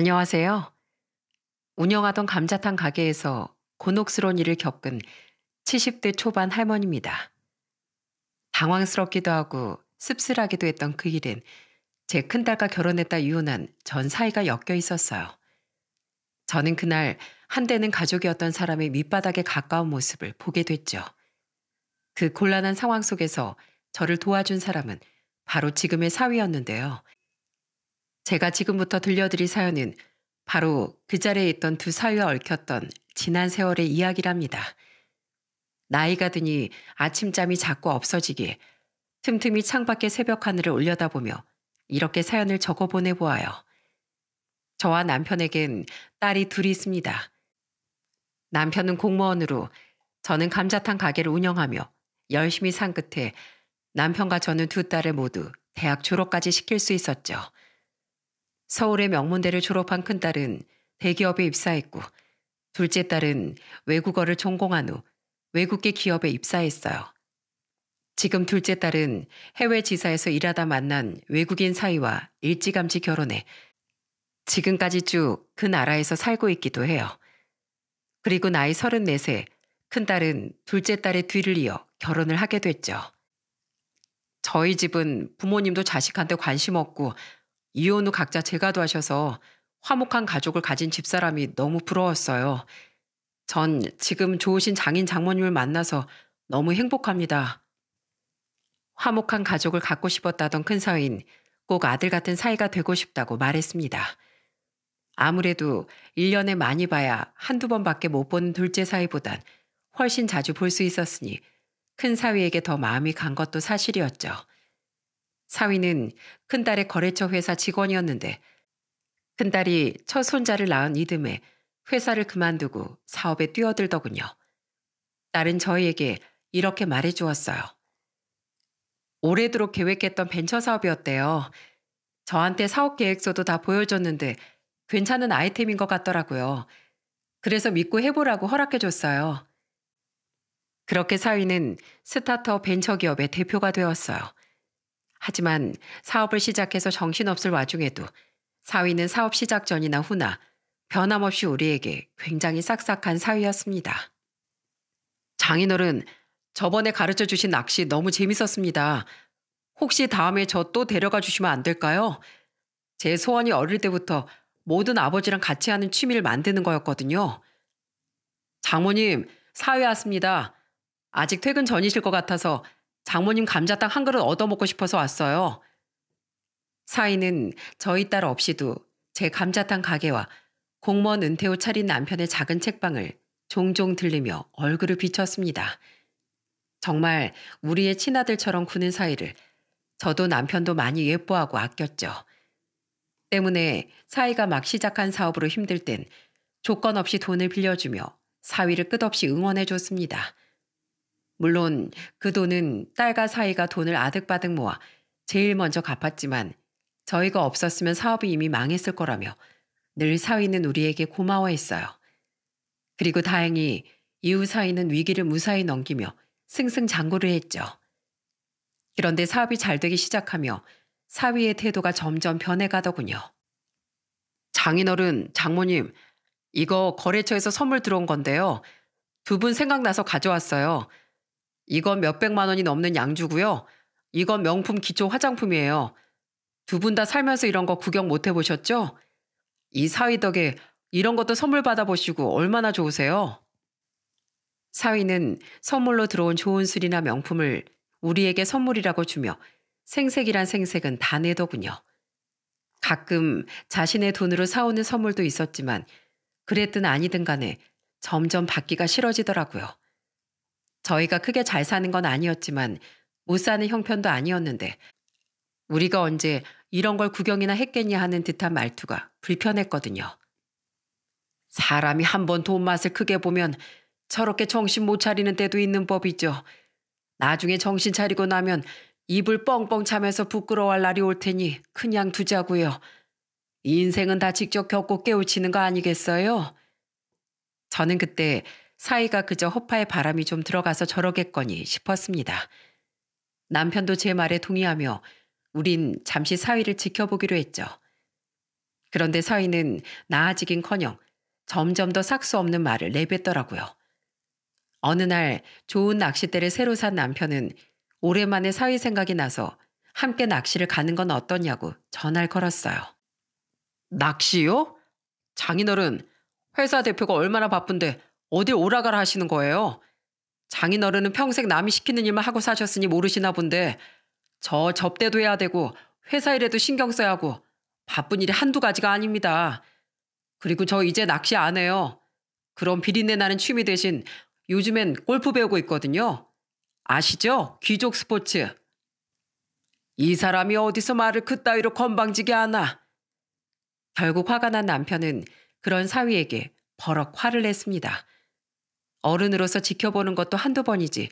안녕하세요. 운영하던 감자탕 가게에서 곤혹스러운 일을 겪은 70대 초반 할머니입니다. 당황스럽기도 하고 씁쓸하기도 했던 그 일은 제 큰딸과 결혼했다 이혼한 전 사이가 엮여 있었어요. 저는 그날 한대는 가족이었던 사람의 밑바닥에 가까운 모습을 보게 됐죠. 그 곤란한 상황 속에서 저를 도와준 사람은 바로 지금의 사위였는데요. 제가 지금부터 들려드릴 사연은 바로 그 자리에 있던 두 사위와 얽혔던 지난 세월의 이야기랍니다. 나이가 드니 아침잠이 자꾸 없어지기 틈틈이 창밖에 새벽 하늘을 올려다보며 이렇게 사연을 적어 보내보아요. 저와 남편에겐 딸이 둘이 있습니다. 남편은 공무원으로 저는 감자탕 가게를 운영하며 열심히 산 끝에 남편과 저는 두 딸을 모두 대학 졸업까지 시킬 수 있었죠. 서울의 명문대를 졸업한 큰딸은 대기업에 입사했고 둘째 딸은 외국어를 전공한 후 외국계 기업에 입사했어요. 지금 둘째 딸은 해외 지사에서 일하다 만난 외국인 사이와 일찌감치 결혼해 지금까지 쭉 그 나라에서 살고 있기도 해요. 그리고 나이 34세 큰딸은 둘째 딸의 뒤를 이어 결혼을 하게 됐죠. 저희 집은 부모님도 자식한테 관심 없고 이혼 후 각자 재가도 하셔서 화목한 가족을 가진 집사람이 너무 부러웠어요. 전 지금 좋으신 장인 장모님을 만나서 너무 행복합니다. 화목한 가족을 갖고 싶었다던 큰서인 꼭 아들 같은 사이가 되고 싶다고 말했습니다. 아무래도 1년에 많이 봐야 한두 번밖에 못 보는 둘째 사이보단 훨씬 자주 볼 수 있었으니 큰 사위에게 더 마음이 간 것도 사실이었죠. 사위는 큰딸의 거래처 회사 직원이었는데 큰딸이 첫 손자를 낳은 이듬해 회사를 그만두고 사업에 뛰어들더군요. 딸은 저희에게 이렇게 말해주었어요. 오래도록 계획했던 벤처 사업이었대요. 저한테 사업 계획서도 다 보여줬는데 괜찮은 아이템인 것 같더라고요. 그래서 믿고 해보라고 허락해줬어요. 그렇게 사위는 스타터 벤처기업의 대표가 되었어요. 하지만 사업을 시작해서 정신없을 와중에도 사위는 사업 시작 전이나 후나 변함없이 우리에게 굉장히 싹싹한 사위였습니다. 장인어른, 저번에 가르쳐 주신 낚시 너무 재밌었습니다. 혹시 다음에 저 또 데려가 주시면 안 될까요? 제 소원이 어릴 때부터 모든 아버지랑 같이 하는 취미를 만드는 거였거든요. 장모님, 사회 왔습니다. 아직 퇴근 전이실 것 같아서 장모님 감자탕 한 그릇 얻어먹고 싶어서 왔어요. 사위는 저희 딸 없이도 제 감자탕 가게와 공무원 은퇴 후 차린 남편의 작은 책방을 종종 들리며 얼굴을 비쳤습니다. 정말 우리의 친아들처럼 구는 사이를 저도 남편도 많이 예뻐하고 아꼈죠. 때문에 사이가 막 시작한 사업으로 힘들 땐 조건 없이 돈을 빌려주며 사위를 끝없이 응원해줬습니다. 물론 그 돈은 딸과 사이가 돈을 아득바득 모아 제일 먼저 갚았지만 저희가 없었으면 사업이 이미 망했을 거라며 늘 사위는 우리에게 고마워했어요. 그리고 다행히 이후 사위는 위기를 무사히 넘기며 승승장구를 했죠. 그런데 사업이 잘 되기 시작하며 사위의 태도가 점점 변해가더군요. 장인어른, 장모님, 이거 거래처에서 선물 들어온 건데요. 두 분 생각나서 가져왔어요. 이건 몇백만 원이 넘는 양주고요. 이건 명품 기초 화장품이에요. 두 분 다 살면서 이런 거 구경 못 해보셨죠? 이 사위 덕에 이런 것도 선물 받아보시고 얼마나 좋으세요? 사위는 선물로 들어온 좋은 술이나 명품을 우리에게 선물이라고 주며 생색이란 생색은 다 내더군요. 가끔 자신의 돈으로 사오는 선물도 있었지만 그랬든 아니든 간에 점점 받기가 싫어지더라고요. 저희가 크게 잘 사는 건 아니었지만 못 사는 형편도 아니었는데 우리가 언제 이런 걸 구경이나 했겠냐 하는 듯한 말투가 불편했거든요. 사람이 한 번 돈 맛을 크게 보면 저렇게 정신 못 차리는 때도 있는 법이죠. 나중에 정신 차리고 나면 입을 뻥뻥 차면서 부끄러워할 날이 올 테니 그냥 두자고요. 인생은 다 직접 겪고 깨우치는 거 아니겠어요? 저는 그때 사이가 그저 허파에 바람이 좀 들어가서 저러겠거니 싶었습니다. 남편도 제 말에 동의하며 우린 잠시 사위를 지켜보기로 했죠. 그런데 사위는 나아지긴커녕 점점 더삭수 없는 말을 내뱉더라고요. 어느 날 좋은 낚싯대를 새로 산 남편은 오랜만에 사위 생각이 나서 함께 낚시를 가는 건 어떠냐고 전화를 걸었어요. 낚시요? 장인어른, 회사 대표가 얼마나 바쁜데 어디 오라가라 하시는 거예요. 장인어른은 평생 남이 시키는 일만 하고 사셨으니 모르시나 본데 저 접대도 해야 되고 회사 일에도 신경 써야 하고 바쁜 일이 한두 가지가 아닙니다. 그리고 저 이제 낚시 안 해요. 그런 비린내 나는 취미 대신 요즘엔 골프 배우고 있거든요. 아시죠? 귀족 스포츠. 이 사람이 어디서 말을 그따위로 건방지게 하나. 결국 화가 난 남편은 그런 사위에게 버럭 화를 냈습니다. 어른으로서 지켜보는 것도 한두 번이지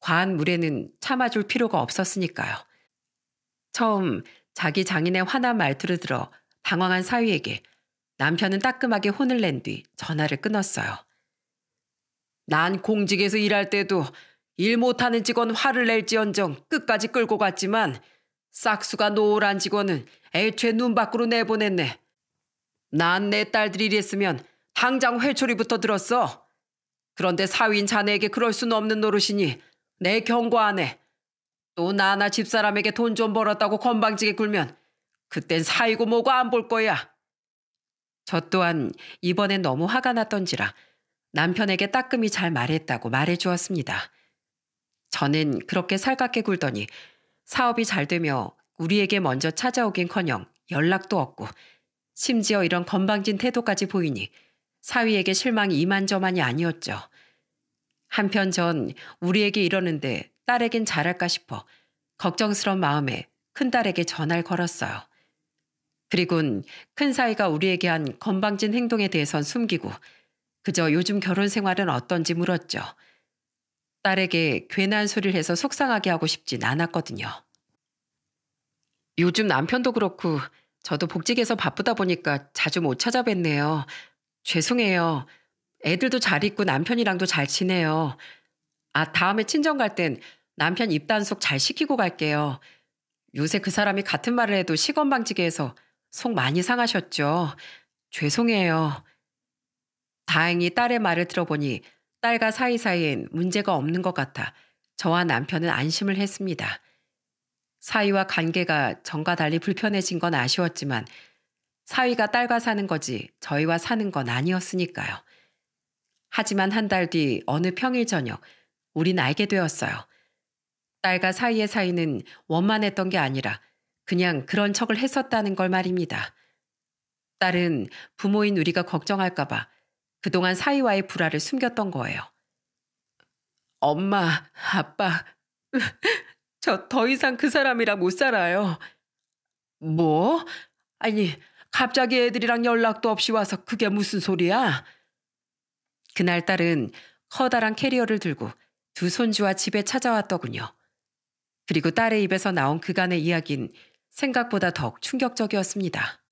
과한 물에는 참아줄 필요가 없었으니까요. 처음 자기 장인의 화난 말투를 들어 당황한 사위에게 남편은 따끔하게 혼을 낸 뒤 전화를 끊었어요. 난 공직에서 일할 때도 일 못하는 직원 화를 낼지언정 끝까지 끌고 갔지만 싹수가 노란 직원은 애초에 눈 밖으로 내보냈네. 난 내 딸들이 이랬으면 당장 회초리부터 들었어. 그런데 사위인 자네에게 그럴 수는 없는 노릇이니 내경고 안에 또 나나 집사람에게 돈 좀 벌었다고 건방지게 굴면 그땐 사이고 뭐고 안 볼 거야. 저 또한 이번엔 너무 화가 났던지라 남편에게 따끔히 잘 말했다고 말해주었습니다. 저는 그렇게 살갑게 굴더니 사업이 잘 되며 우리에게 먼저 찾아오긴커녕 연락도 없고 심지어 이런 건방진 태도까지 보이니 사위에게 실망이 이만저만이 아니었죠. 한편 전 우리에게 이러는데 딸에겐 잘할까 싶어 걱정스런 마음에 큰딸에게 전화를 걸었어요. 그리곤 큰사이가 우리에게 한 건방진 행동에 대해선 숨기고 그저 요즘 결혼 생활은 어떤지 물었죠. 딸에게 괜한 소리를 해서 속상하게 하고 싶진 않았거든요. 요즘 남편도 그렇고 저도 복직해서 바쁘다 보니까 자주 못찾아뵙네요 죄송해요. 애들도 잘 있고 남편이랑도 잘 지내요. 아, 다음에 친정 갈 땐 남편 입단속 잘 시키고 갈게요. 요새 그 사람이 같은 말을 해도 시건방지게 해서 속 많이 상하셨죠. 죄송해요. 다행히 딸의 말을 들어보니 딸과 사이사이엔 문제가 없는 것 같아 저와 남편은 안심을 했습니다. 사이와 관계가 전과 달리 불편해진 건 아쉬웠지만 사위가 딸과 사는 거지 저희와 사는 건 아니었으니까요. 하지만 한 달 뒤 어느 평일 저녁 우린 알게 되었어요. 딸과 사위의 사이는 원만했던 게 아니라 그냥 그런 척을 했었다는 걸 말입니다. 딸은 부모인 우리가 걱정할까봐 그동안 사위와의 불화를 숨겼던 거예요. 엄마, 아빠, 저 더 이상 그 사람이랑 못 살아요. 뭐? 아니, 갑자기 애들이랑 연락도 없이 와서 그게 무슨 소리야? 그날 딸은 커다란 캐리어를 들고 두 손주와 집에 찾아왔더군요. 그리고 딸의 입에서 나온 그간의 이야긴 생각보다 더욱 충격적이었습니다.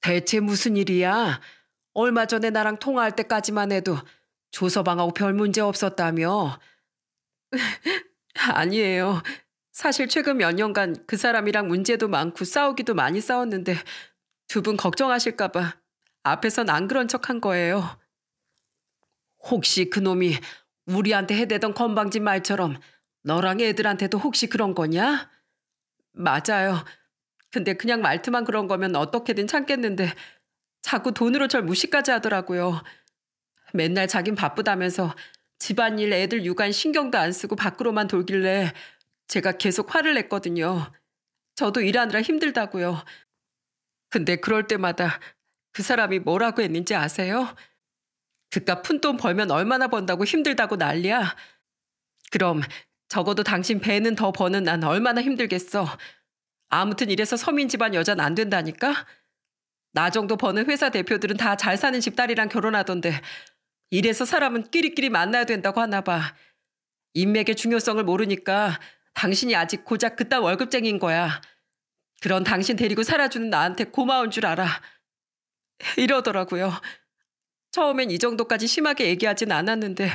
대체 무슨 일이야? 얼마 전에 나랑 통화할 때까지만 해도 조서방하고 별 문제 없었다며. 아니에요. 사실 최근 몇 년간 그 사람이랑 문제도 많고 싸우기도 많이 싸웠는데 두분 걱정하실까봐 앞에선 안 그런 척한 거예요. 혹시 그놈이 우리한테 해대던 건방진 말처럼 너랑 애들한테도 혹시 그런 거냐? 맞아요. 근데 그냥 말투만 그런 거면 어떻게든 참겠는데 자꾸 돈으로 절 무시까지 하더라고요. 맨날 자긴 바쁘다면서 집안일 애들 육안 신경도 안 쓰고 밖으로만 돌길래 제가 계속 화를 냈거든요. 저도 일하느라 힘들다고요. 근데 그럴 때마다 그 사람이 뭐라고 했는지 아세요? 그깟 푼돈 벌면 얼마나 번다고 힘들다고 난리야. 그럼 적어도 당신 배는 더 버는 난 얼마나 힘들겠어. 아무튼 이래서 서민 집안 여잔 안 된다니까? 나 정도 버는 회사 대표들은 다 잘 사는 집 딸이랑 결혼하던데 이래서 사람은 끼리끼리 만나야 된다고 하나 봐. 인맥의 중요성을 모르니까 당신이 아직 고작 그딴 월급쟁이인 거야. 그런 당신 데리고 살아주는 나한테 고마운 줄 알아. 이러더라고요. 처음엔 이 정도까지 심하게 얘기하진 않았는데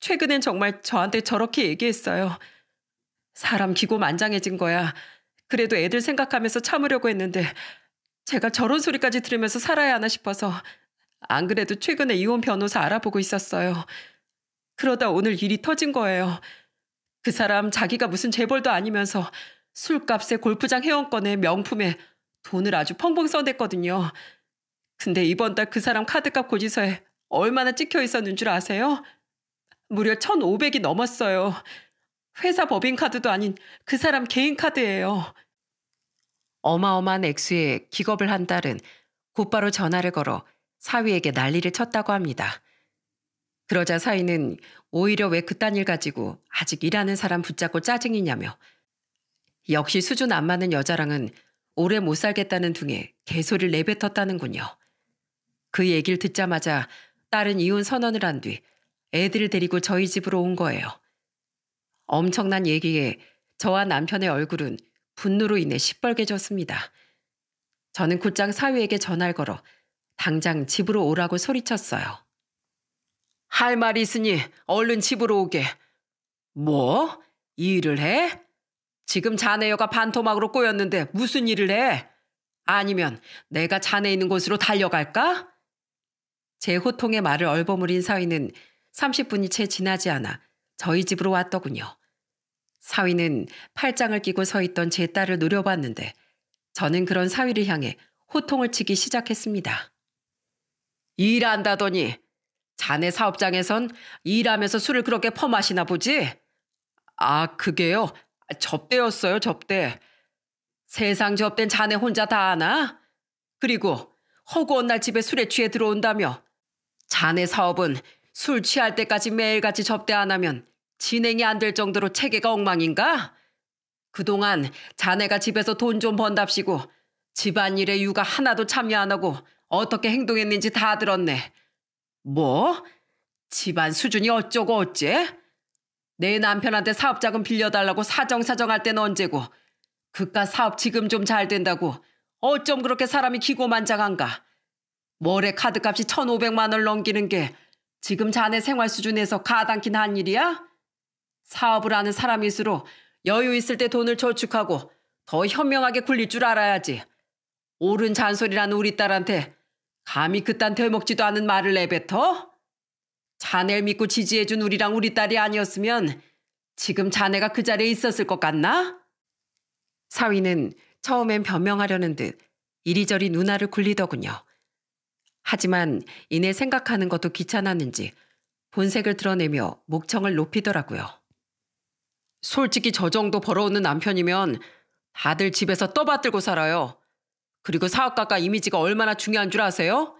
최근엔 정말 저한테 저렇게 얘기했어요. 사람 기고만장해진 거야. 그래도 애들 생각하면서 참으려고 했는데 제가 저런 소리까지 들으면서 살아야 하나 싶어서 안 그래도 최근에 이혼 변호사 알아보고 있었어요. 그러다 오늘 일이 터진 거예요. 그 사람 자기가 무슨 재벌도 아니면서 술값에 골프장 회원권에 명품에 돈을 아주 펑펑 써댔거든요. 근데 이번 달 그 사람 카드값 고지서에 얼마나 찍혀 있었는 줄 아세요? 무려 1,500이 넘었어요. 회사 법인카드도 아닌 그 사람 개인카드예요. 어마어마한 액수에 기겁을 한 딸은 곧바로 전화를 걸어 사위에게 난리를 쳤다고 합니다. 그러자 사위는 오히려 왜 그딴 일 가지고 아직 일하는 사람 붙잡고 짜증이냐며 역시 수준 안 맞는 여자랑은 오래 못 살겠다는 둥에 개소리를 내뱉었다는군요. 그 얘기를 듣자마자 딸은 이혼 선언을 한 뒤 애들을 데리고 저희 집으로 온 거예요. 엄청난 얘기에 저와 남편의 얼굴은 분노로 인해 시뻘개졌습니다. 저는 곧장 사위에게 전화를 걸어 당장 집으로 오라고 소리쳤어요. 할 말이 있으니 얼른 집으로 오게. 뭐? 일을 해? 지금 자네여가 반토막으로 꼬였는데 무슨 일을 해? 아니면 내가 자네 있는 곳으로 달려갈까? 제 호통의 말을 얼버무린 사위는 30분이 채 지나지 않아 저희 집으로 왔더군요. 사위는 팔짱을 끼고 서 있던 제 딸을 노려봤는데 저는 그런 사위를 향해 호통을 치기 시작했습니다. 일한다더니 자네 사업장에선 일하면서 술을 그렇게 퍼마시나 보지? 아, 그게요. 아, 접대였어요, 접대. 세상 접대는 자네 혼자 다 아나? 그리고 허구한 날 집에 술에 취해 들어온다며 자네 사업은 술 취할 때까지 매일같이 접대 안 하면 진행이 안 될 정도로 체계가 엉망인가? 그동안 자네가 집에서 돈 좀 번답시고 집안일에 육아 하나도 참여 안 하고 어떻게 행동했는지 다 들었네. 뭐? 집안 수준이 어쩌고 어째? 내 남편한테 사업자금 빌려달라고 사정사정할 땐 언제고 그깟 사업 지금 좀 잘 된다고 어쩜 그렇게 사람이 기고만장한가. 월에 카드값이 1,500만 원 넘기는 게 지금 자네 생활 수준에서 가당킨 한 일이야? 사업을 하는 사람일수록 여유 있을 때 돈을 저축하고 더 현명하게 굴릴 줄 알아야지. 옳은 잔소리라는 우리 딸한테 감히 그딴 대먹지도 않은 말을 내뱉어? 자네를 믿고 지지해준 우리랑 우리 딸이 아니었으면 지금 자네가 그 자리에 있었을 것 같나? 사위는 처음엔 변명하려는 듯 이리저리 누나를 굴리더군요. 하지만 이내 생각하는 것도 귀찮았는지 본색을 드러내며 목청을 높이더라고요. 솔직히 저 정도 벌어오는 남편이면 다들 집에서 떠받들고 살아요. 그리고 사업가가 이미지가 얼마나 중요한 줄 아세요?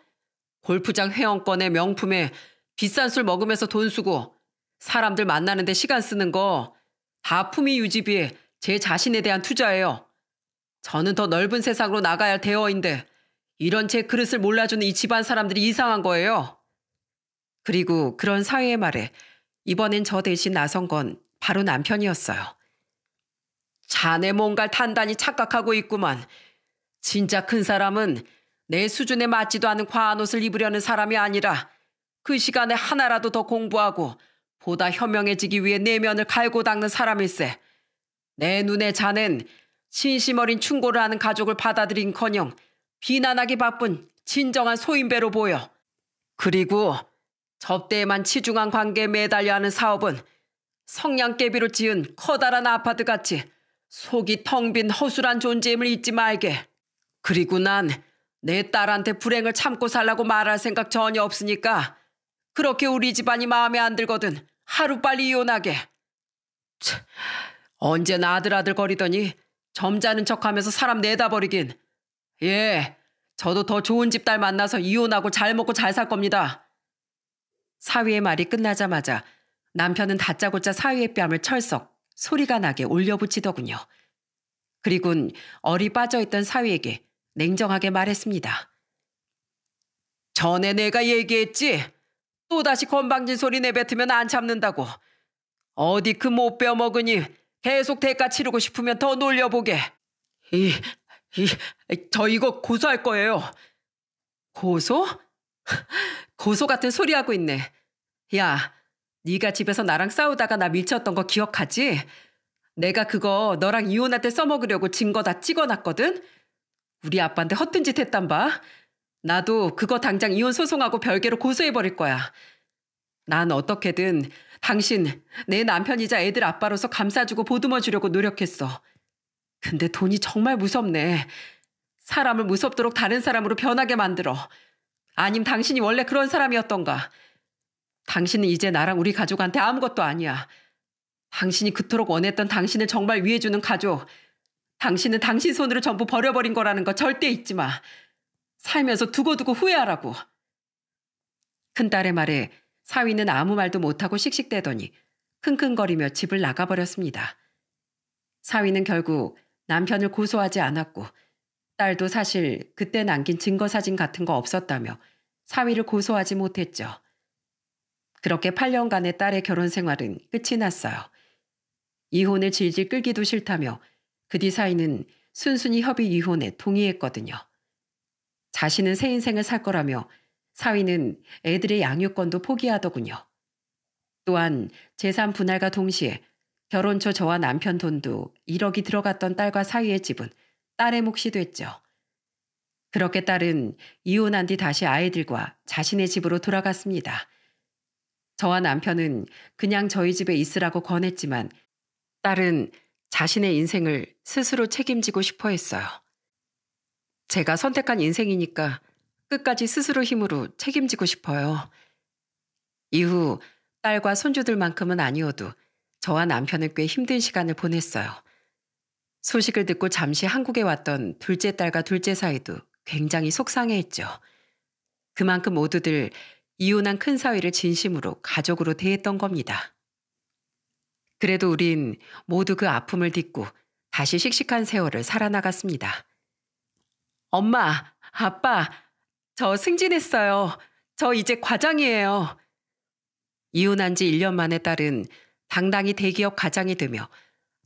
골프장 회원권의 명품에 비싼 술 먹으면서 돈 쓰고 사람들 만나는데 시간 쓰는 거아품이 유지비 제 자신에 대한 투자예요. 저는 더 넓은 세상으로 나가야 할 대어인데 이런 제 그릇을 몰라주는 이 집안 사람들이 이상한 거예요. 그리고 그런 사회의 말에 이번엔 저 대신 나선 건 바로 남편이었어요. 자네 뭔가 단단히 착각하고 있구만. 진짜 큰 사람은 내 수준에 맞지도 않은 과한 옷을 입으려는 사람이 아니라 그 시간에 하나라도 더 공부하고 보다 현명해지기 위해 내면을 갈고 닦는 사람일세. 내 눈에 자는 진심 어린 충고를 하는 가족을 받아들인커녕 비난하기 바쁜 진정한 소인배로 보여. 그리고 접대에만 치중한 관계에 매달려 하는 사업은 성냥개비로 지은 커다란 아파트 같이 속이 텅 빈 허술한 존재임을 잊지 말게. 그리고 난 내 딸한테 불행을 참고 살라고 말할 생각 전혀 없으니까 그렇게 우리 집안이 마음에 안 들거든 하루빨리 이혼하게. 차, 언제나 아들아들 거리더니 점잖은 척하면서 사람 내다버리긴. 예, 저도 더 좋은 집 딸 만나서 이혼하고 잘 먹고 잘 살 겁니다. 사위의 말이 끝나자마자 남편은 다짜고짜 사위의 뺨을 철썩 소리가 나게 올려붙이더군요. 그리곤 얼이 빠져있던 사위에게 냉정하게 말했습니다. 전에 내가 얘기했지? 또다시 건방진 소리 내뱉으면 안 참는다고. 어디 그못 빼먹으니 계속 대가 치르고 싶으면 더 놀려보게. 이, 이, 저 이거 고소할 거예요. 고소? 고소 같은 소리 하고 있네. 야, 네가 집에서 나랑 싸우다가 나 밀쳤던 거 기억하지? 내가 그거 너랑 이혼할 때 써먹으려고 증거 다 찍어놨거든? 우리 아빠한테 헛된 짓 했단 바. 나도 그거 당장 이혼 소송하고 별개로 고소해버릴 거야. 난 어떻게든 당신, 내 남편이자 애들 아빠로서 감싸주고 보듬어 주려고 노력했어. 근데 돈이 정말 무섭네. 사람을 무섭도록 다른 사람으로 변하게 만들어. 아님 당신이 원래 그런 사람이었던가. 당신은 이제 나랑 우리 가족한테 아무것도 아니야. 당신이 그토록 원했던 당신을 정말 위해주는 가족. 당신은 당신 손으로 전부 버려버린 거라는 거 절대 잊지 마. 살면서 두고두고 후회하라고. 큰딸의 말에 사위는 아무 말도 못하고 씩씩대더니 킁킁거리며 집을 나가버렸습니다. 사위는 결국 남편을 고소하지 않았고 딸도 사실 그때 남긴 증거사진 같은 거 없었다며 사위를 고소하지 못했죠. 그렇게 8년간의 딸의 결혼 생활은 끝이 났어요. 이혼을 질질 끌기도 싫다며 그 뒤사위는 순순히 협의 이혼에 동의했거든요. 자신은 새 인생을 살 거라며 사위는 애들의 양육권도 포기하더군요. 또한 재산 분할과 동시에 결혼 초 저와 남편 돈도 1억이 들어갔던 딸과 사위의 집은 딸의 몫이 됐죠. 그렇게 딸은 이혼한 뒤 다시 아이들과 자신의 집으로 돌아갔습니다. 저와 남편은 그냥 저희 집에 있으라고 권했지만 딸은 자신의 인생을 스스로 책임지고 싶어 했어요. 제가 선택한 인생이니까 끝까지 스스로 힘으로 책임지고 싶어요. 이후 딸과 손주들만큼은 아니어도 저와 남편은 꽤 힘든 시간을 보냈어요. 소식을 듣고 잠시 한국에 왔던 둘째 딸과 둘째 사이도 굉장히 속상해했죠. 그만큼 모두들 이혼한 큰 사위를 진심으로 가족으로 대했던 겁니다. 그래도 우린 모두 그 아픔을 딛고 다시 씩씩한 세월을 살아나갔습니다. 엄마, 아빠, 저 승진했어요. 저 이제 과장이에요. 이혼한 지 1년 만에 딸은 당당히 대기업 과장이 되며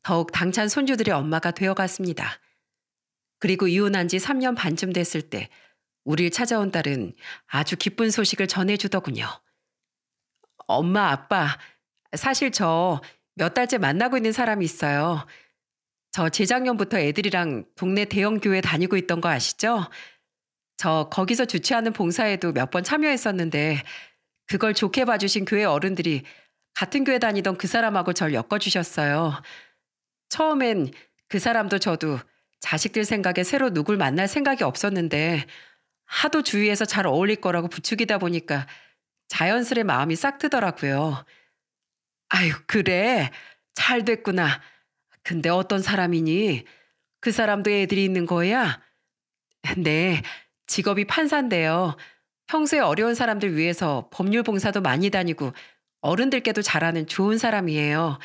더욱 당찬 손주들의 엄마가 되어갔습니다. 그리고 이혼한 지 3년 반쯤 됐을 때 우리를 찾아온 딸은 아주 기쁜 소식을 전해주더군요. 엄마, 아빠, 사실 저 몇 달째 만나고 있는 사람이 있어요. 저 재작년부터 애들이랑 동네 대형 교회 다니고 있던 거 아시죠? 저 거기서 주최하는 봉사에도 몇 번 참여했었는데 그걸 좋게 봐주신 교회 어른들이 같은 교회 다니던 그 사람하고 절 엮어주셨어요. 처음엔 그 사람도 저도 자식들 생각에 새로 누굴 만날 생각이 없었는데 하도 주위에서 잘 어울릴 거라고 부추기다 보니까 자연스레 마음이 싹 트더라고요. 아유, 그래. 잘 됐구나. 근데 어떤 사람이니? 그 사람도 애들이 있는 거야? 네, 직업이 판사인데요. 평소에 어려운 사람들 위해서 법률 봉사도 많이 다니고 어른들께도 잘하는 좋은 사람이에요.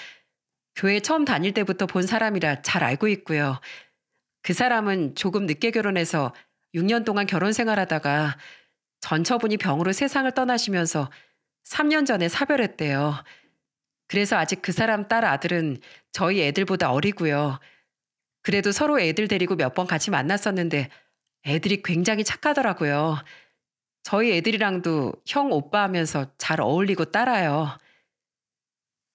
교회 처음 다닐 때부터 본 사람이라 잘 알고 있고요. 그 사람은 조금 늦게 결혼해서 6년 동안 결혼 생활하다가 전처분이 병으로 세상을 떠나시면서 3년 전에 사별했대요. 그래서 아직 그 사람 딸 아들은 저희 애들보다 어리고요. 그래도 서로 애들 데리고 몇 번 같이 만났었는데 애들이 굉장히 착하더라고요. 저희 애들이랑도 형 오빠 하면서 잘 어울리고 따라요.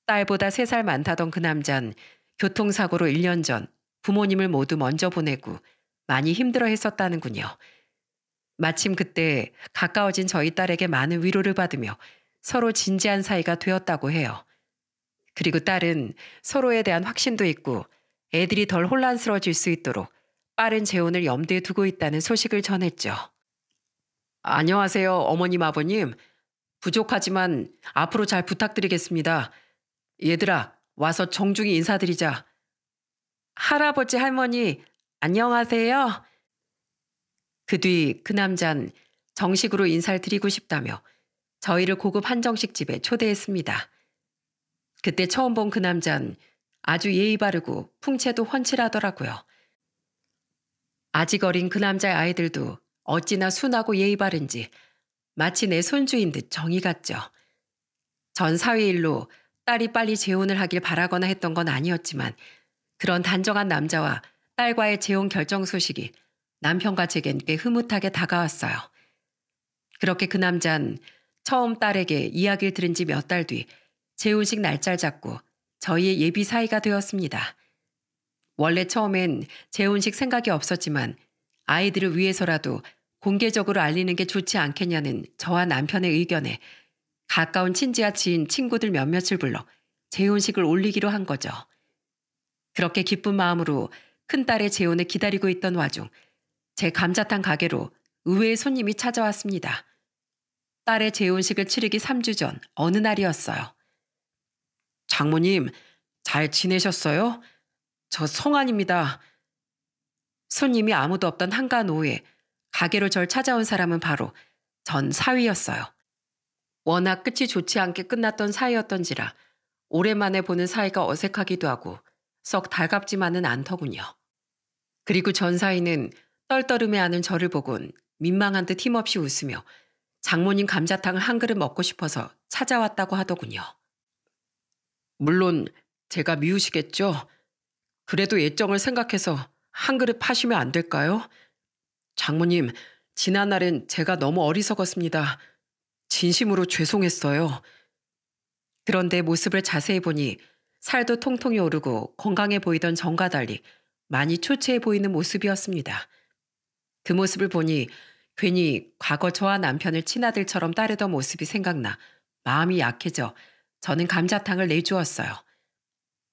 딸보다 세 살 많다던 그 남잔 교통사고로 1년 전 부모님을 모두 먼저 보내고 많이 힘들어 했었다는군요. 마침 그때 가까워진 저희 딸에게 많은 위로를 받으며 서로 진지한 사이가 되었다고 해요. 그리고 딸은 서로에 대한 확신도 있고 애들이 덜 혼란스러워질 수 있도록 빠른 재혼을 염두에 두고 있다는 소식을 전했죠. 안녕하세요, 어머님, 아버님. 부족하지만 앞으로 잘 부탁드리겠습니다. 얘들아, 와서 정중히 인사드리자. 할아버지, 할머니, 안녕하세요. 그 뒤그 그 남잔 정식으로 인사를 드리고 싶다며 저희를 고급 한정식 집에 초대했습니다. 그때 처음 본 그 남잔 아주 예의 바르고 풍채도 훤칠하더라고요. 아직 어린 그 남자의 아이들도 어찌나 순하고 예의 바른지 마치 내 손주인 듯 정이 갔죠. 전 사회일로 딸이 빨리 재혼을 하길 바라거나 했던 건 아니었지만 그런 단정한 남자와 딸과의 재혼 결정 소식이 남편과 제겐 꽤 흐뭇하게 다가왔어요. 그렇게 그남자는 처음 딸에게 이야기를 들은 지몇달뒤 재혼식 날짜를 잡고 저희의 예비 사이가 되었습니다. 원래 처음엔 재혼식 생각이 없었지만 아이들을 위해서라도 공개적으로 알리는 게 좋지 않겠냐는 저와 남편의 의견에 가까운 친지와 지인 친구들 몇몇을 불러 재혼식을 올리기로 한 거죠. 그렇게 기쁜 마음으로 큰딸의 재혼을 기다리고 있던 와중 제 감자탕 가게로 의외의 손님이 찾아왔습니다. 딸의 재혼식을 치르기 3주 전 어느 날이었어요. 장모님, 잘 지내셨어요? 저송환입니다 손님이 아무도 없던 한간 오후에 가게로 절 찾아온 사람은 바로 전 사위였어요. 워낙 끝이 좋지 않게 끝났던 사이였던지라 오랜만에 보는 사이가 어색하기도 하고 썩 달갑지만은 않더군요. 그리고 전 사위는 떨떠름해하는 저를 보곤 민망한 듯 힘없이 웃으며 장모님 감자탕을 한 그릇 먹고 싶어서 찾아왔다고 하더군요. 물론 제가 미우시겠죠? 그래도 예정을 생각해서 한 그릇 하시면안 될까요? 장모님, 지난날엔 제가 너무 어리석었습니다. 진심으로 죄송했어요. 그런데 모습을 자세히 보니 살도 통통히 오르고 건강해 보이던 전과 달리 많이 초췌해 보이는 모습이었습니다. 그 모습을 보니 괜히 과거 저와 남편을 친아들처럼 따르던 모습이 생각나 마음이 약해져 저는 감자탕을 내주었어요.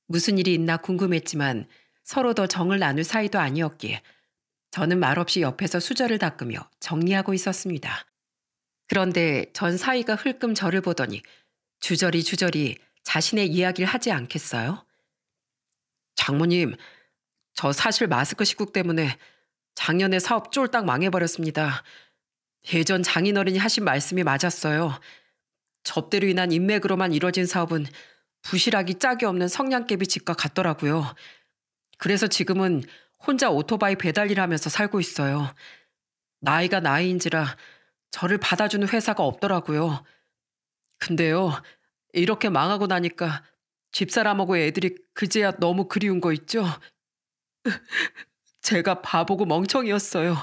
무슨 일이 있나 궁금했지만 서로 더 정을 나눌 사이도 아니었기에 저는 말없이 옆에서 수저를 닦으며 정리하고 있었습니다. 그런데 전 사이가 흘끔 저를 보더니 주저리 주저리 자신의 이야기를 하지 않겠어요? 장모님, 저 사실 마스크 시국 때문에 작년에 사업 쫄딱 망해버렸습니다. 예전 장인어른이 하신 말씀이 맞았어요. 접대로 인한 인맥으로만 이뤄진 사업은 부실하기 짝이 없는 성냥개비 집과 같더라고요. 그래서 지금은 혼자 오토바이 배달일 하면서 살고 있어요. 나이가 나이인지라 저를 받아주는 회사가 없더라고요. 근데요, 이렇게 망하고 나니까 집사람하고 애들이 그제야 너무 그리운 거 있죠? 제가 바보고 멍청이었어요.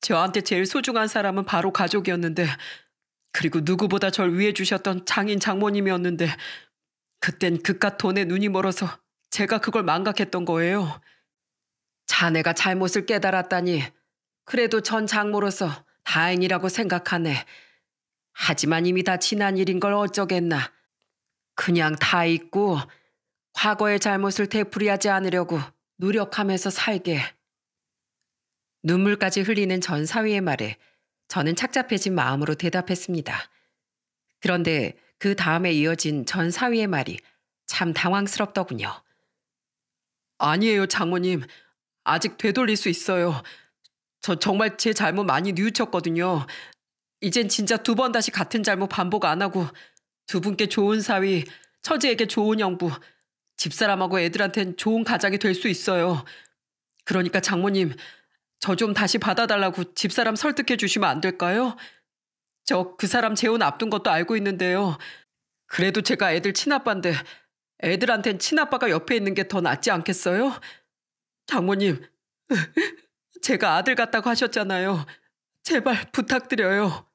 저한테 제일 소중한 사람은 바로 가족이었는데 그리고 누구보다 절 위해 주셨던 장인 장모님이었는데 그땐 그깟 돈에 눈이 멀어서 제가 그걸 망각했던 거예요. 자네가 잘못을 깨달았다니 그래도 전 장모로서 다행이라고 생각하네. 하지만 이미 다 지난 일인 걸 어쩌겠나. 그냥 다 잊고 과거의 잘못을 되풀이하지 않으려고 노력하면서 살게. 눈물까지 흘리는 전 사위의 말에 저는 착잡해진 마음으로 대답했습니다. 그런데 그 다음에 이어진 전 사위의 말이 참 당황스럽더군요. 아니에요, 장모님. 아직 되돌릴 수 있어요. 저 정말 제 잘못 많이 뉘우쳤거든요. 이젠 진짜 두 번 다시 같은 잘못 반복 안 하고 두 분께 좋은 사위, 처제에게 좋은 영부, 집사람하고 애들한텐 좋은 가장이 될 수 있어요. 그러니까 장모님, 저좀 다시 받아달라고 집사람 설득해 주시면 안 될까요? 저 그 사람 재혼 앞둔 것도 알고 있는데요. 그래도 제가 애들 친아빠인데 애들한텐 친아빠가 옆에 있는 게 더 낫지 않겠어요? 장모님, 제가 아들 같다고 하셨잖아요. 제발 부탁드려요.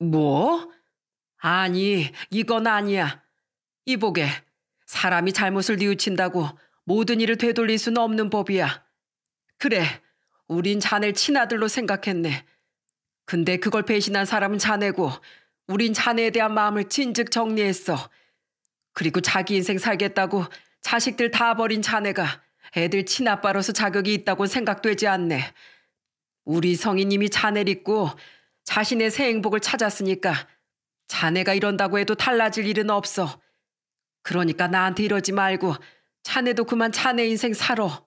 뭐? 아니, 이건 아니야. 이보게, 사람이 잘못을 뉘우친다고 모든 일을 되돌릴 수는 없는 법이야. 그래, 우린 자네를 친아들로 생각했네. 근데 그걸 배신한 사람은 자네고 우린 자네에 대한 마음을 진즉 정리했어. 그리고 자기 인생 살겠다고 자식들 다 버린 자네가 애들 친아빠로서 자격이 있다고 생각되지 않네. 우리 성인님이 자네를 잊고 자신의 새 행복을 찾았으니까 자네가 이런다고 해도 달라질 일은 없어. 그러니까 나한테 이러지 말고 자네도 그만 자네 인생 살아.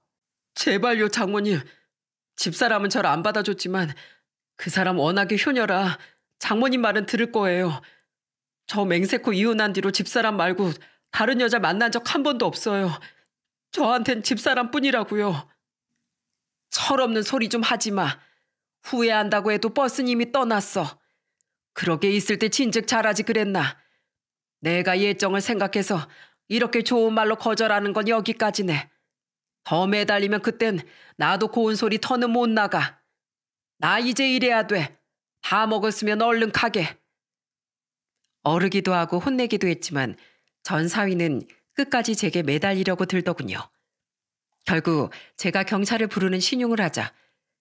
제발요 장모님 집사람은 절 안 받아줬지만 그 사람 워낙에 효녀라 장모님 말은 들을 거예요. 저 맹세코 이혼한 뒤로 집사람 말고 다른 여자 만난 적 한 번도 없어요. 저한텐 집사람뿐이라고요. 철없는 소리 좀 하지 마. 후회한다고 해도 버스님이 떠났어. 그러게 있을 때 진즉 잘하지 그랬나. 내가 예정을 생각해서 이렇게 좋은 말로 거절하는 건 여기까지네. 더 매달리면 그땐 나도 고운 소리 터는 못 나가. 나 이제 이래야 돼. 다 먹었으면 얼른 가게. 어르기도 하고 혼내기도 했지만 전 사위는 끝까지 제게 매달리려고 들더군요. 결국 제가 경찰을 부르는 신용을 하자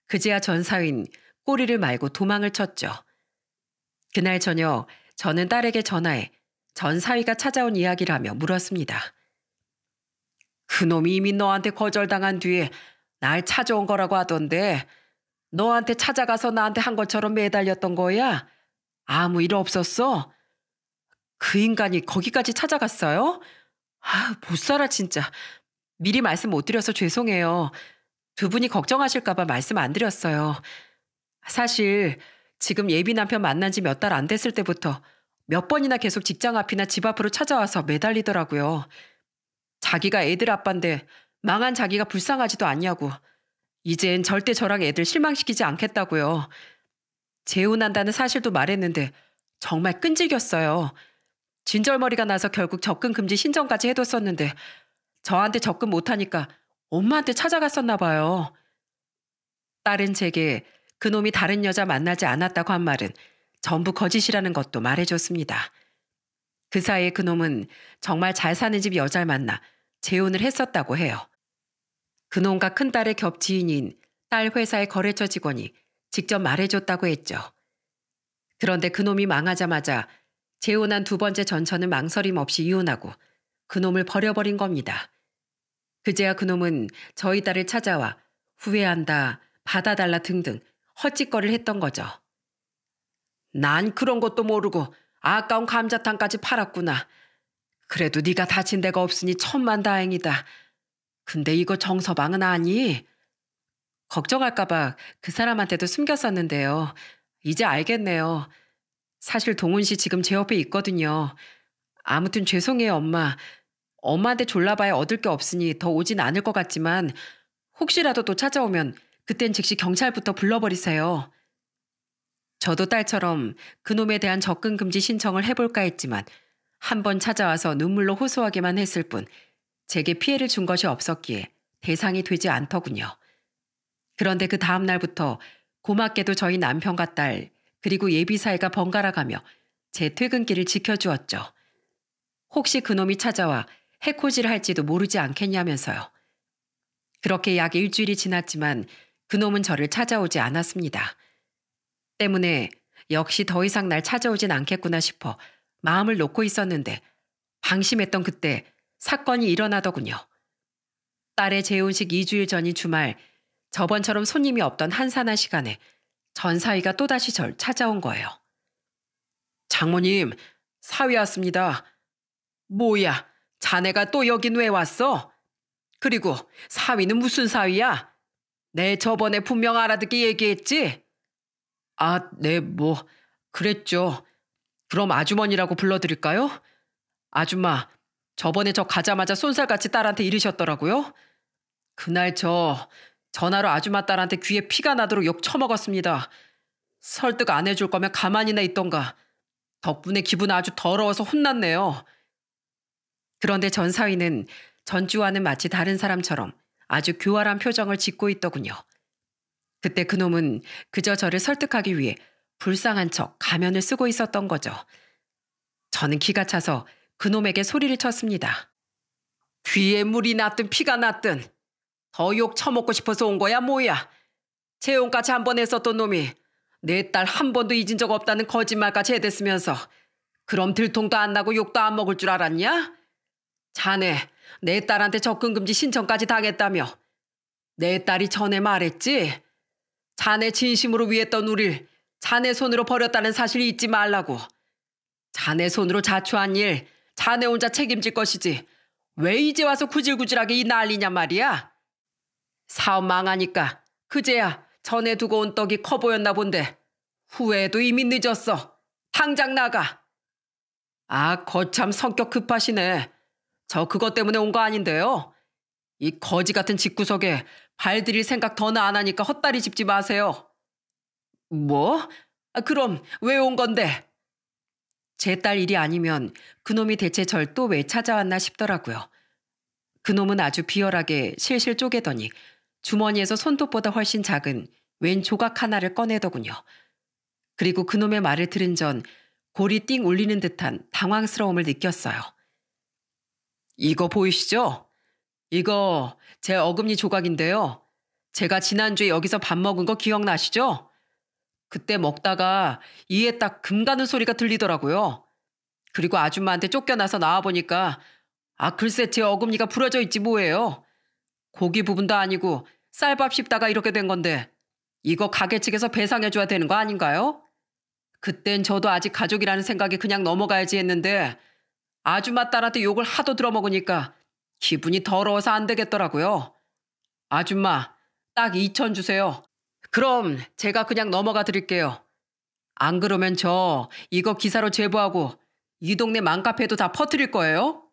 그제야 전 사위는 꼬리를 말고 도망을 쳤죠. 그날 저녁 저는 딸에게 전화해 전 사위가 찾아온 이야기를 하며 물었습니다. 그놈이 이미 너한테 거절당한 뒤에 날 찾아온 거라고 하던데 너한테 찾아가서 나한테 한 것처럼 매달렸던 거야? 아무 일 없었어? 그 인간이 거기까지 찾아갔어요? 아, 못 살아 진짜. 미리 말씀 못 드려서 죄송해요. 두 분이 걱정하실까봐 말씀 안 드렸어요. 사실 지금 예비 남편 만난 지 몇 달 안 됐을 때부터 몇 번이나 계속 직장 앞이나 집 앞으로 찾아와서 매달리더라고요. 자기가 애들 아빠인데 망한 자기가 불쌍하지도 않냐고. 이젠 절대 저랑 애들 실망시키지 않겠다고요. 재혼한다는 사실도 말했는데 정말 끈질겼어요. 진절머리가 나서 결국 접근 금지 신청까지 해뒀었는데 저한테 접근 못하니까 엄마한테 찾아갔었나 봐요. 딸은 제게 그놈이 다른 여자 만나지 않았다고 한 말은 전부 거짓이라는 것도 말해줬습니다. 그 사이에 그놈은 정말 잘 사는 집 여자를 만나 재혼을 했었다고 해요. 그놈과 큰딸의 겹지인인 딸 회사의 거래처 직원이 직접 말해줬다고 했죠. 그런데 그놈이 망하자마자 재혼한 두 번째 전처는 망설임 없이 이혼하고 그놈을 버려버린 겁니다. 그제야 그놈은 저희 딸을 찾아와 후회한다, 받아달라 등등 헛짓거리를 했던 거죠. 난 그런 것도 모르고 아까운 감자탕까지 팔았구나. 그래도 네가 다친 데가 없으니 천만 다행이다. 근데 이거 정서방은 아니? 걱정할까봐 그 사람한테도 숨겼었는데요. 이제 알겠네요. 사실 동훈 씨 지금 제 옆에 있거든요. 아무튼 죄송해요, 엄마. 엄마한테 졸라봐야 얻을 게 없으니 더 오진 않을 것 같지만 혹시라도 또 찾아오면 그땐 즉시 경찰부터 불러버리세요. 저도 딸처럼 그놈에 대한 접근 금지 신청을 해볼까 했지만 한번 찾아와서 눈물로 호소하기만 했을 뿐 제게 피해를 준 것이 없었기에 대상이 되지 않더군요. 그런데 그 다음 날부터 고맙게도 저희 남편과 딸 그리고 예비사이가 번갈아 가며 제 퇴근길을 지켜주었죠. 혹시 그놈이 찾아와 해코지를 할지도 모르지 않겠냐면서요. 그렇게 약 일주일이 지났지만 그놈은 저를 찾아오지 않았습니다. 때문에 역시 더 이상 날 찾아오진 않겠구나 싶어 마음을 놓고 있었는데 방심했던 그때 사건이 일어나더군요. 딸의 재혼식 2주일 전인 주말 저번처럼 손님이 없던 한산한 시간에 전사위가 또다시 절 찾아온 거예요. 장모님, 사위 왔습니다. 뭐야, 자네가 또 여긴 왜 왔어? 그리고 사위는 무슨 사위야? 내 저번에 분명 알아듣게 얘기했지? 아, 네, 뭐, 그랬죠. 그럼 아주머니라고 불러드릴까요? 아줌마, 저번에 저 가자마자 손살같이 딸한테 이르셨더라고요. 그날 저 전화로 아줌마 딸한테 귀에 피가 나도록 욕 처먹었습니다. 설득 안 해줄 거면 가만히나 있던가. 덕분에 기분 아주 더러워서 혼났네요. 그런데 전사위는 전주와는 마치 다른 사람처럼 아주 교활한 표정을 짓고 있더군요. 그때 그놈은 그저 저를 설득하기 위해 불쌍한 척 가면을 쓰고 있었던 거죠. 저는 기가 차서 그놈에게 소리를 쳤습니다. 귀에 물이 났든 피가 났든 더 욕 처먹고 싶어서 온 거야 뭐야. 채용까지한 번 했었던 놈이 내 딸 한 번도 잊은 적 없다는 거짓말까지 해댔으면서 그럼 들통도 안 나고 욕도 안 먹을 줄 알았냐? 자네 내 딸한테 접근금지 신청까지 당했다며 내 딸이 전에 말했지? 자네 진심으로 위했던 우릴 자네 손으로 버렸다는 사실 잊지 말라고. 자네 손으로 자초한 일, 자네 혼자 책임질 것이지. 왜 이제 와서 구질구질하게 이 난리냐 말이야? 사업 망하니까 그제야 전에 두고 온 떡이 커 보였나 본데 후회도 이미 늦었어. 당장 나가. 아, 거참 성격 급하시네. 저 그것 때문에 온 거 아닌데요. 이 거지 같은 집구석에 발들일 생각 더나 안 하니까 헛다리 짚지 마세요. 뭐? 아, 그럼 왜 온 건데? 제 딸 일이 아니면 그놈이 대체 절 또 왜 찾아왔나 싶더라고요. 그놈은 아주 비열하게 실실 쪼개더니 주머니에서 손톱보다 훨씬 작은 웬 조각 하나를 꺼내더군요. 그리고 그놈의 말을 들은 전 골이 띵 울리는 듯한 당황스러움을 느꼈어요. 이거 보이시죠? 이거 제 어금니 조각인데요. 제가 지난주에 여기서 밥 먹은 거 기억나시죠? 그때 먹다가 이에 딱 금 가는 소리가 들리더라고요. 그리고 아줌마한테 쫓겨나서 나와보니까 아 글쎄 제 어금니가 부러져 있지 뭐예요. 고기 부분도 아니고 쌀밥 씹다가 이렇게 된 건데 이거 가게 측에서 배상해줘야 되는 거 아닌가요? 그땐 저도 아직 가족이라는 생각이 그냥 넘어가야지 했는데 아줌마 딸한테 욕을 하도 들어먹으니까 기분이 더러워서 안 되겠더라고요. 아줌마 딱 2천 주세요. 그럼 제가 그냥 넘어가 드릴게요. 안 그러면 저 이거 기사로 제보하고 이 동네 맘카페도 다 퍼뜨릴 거예요?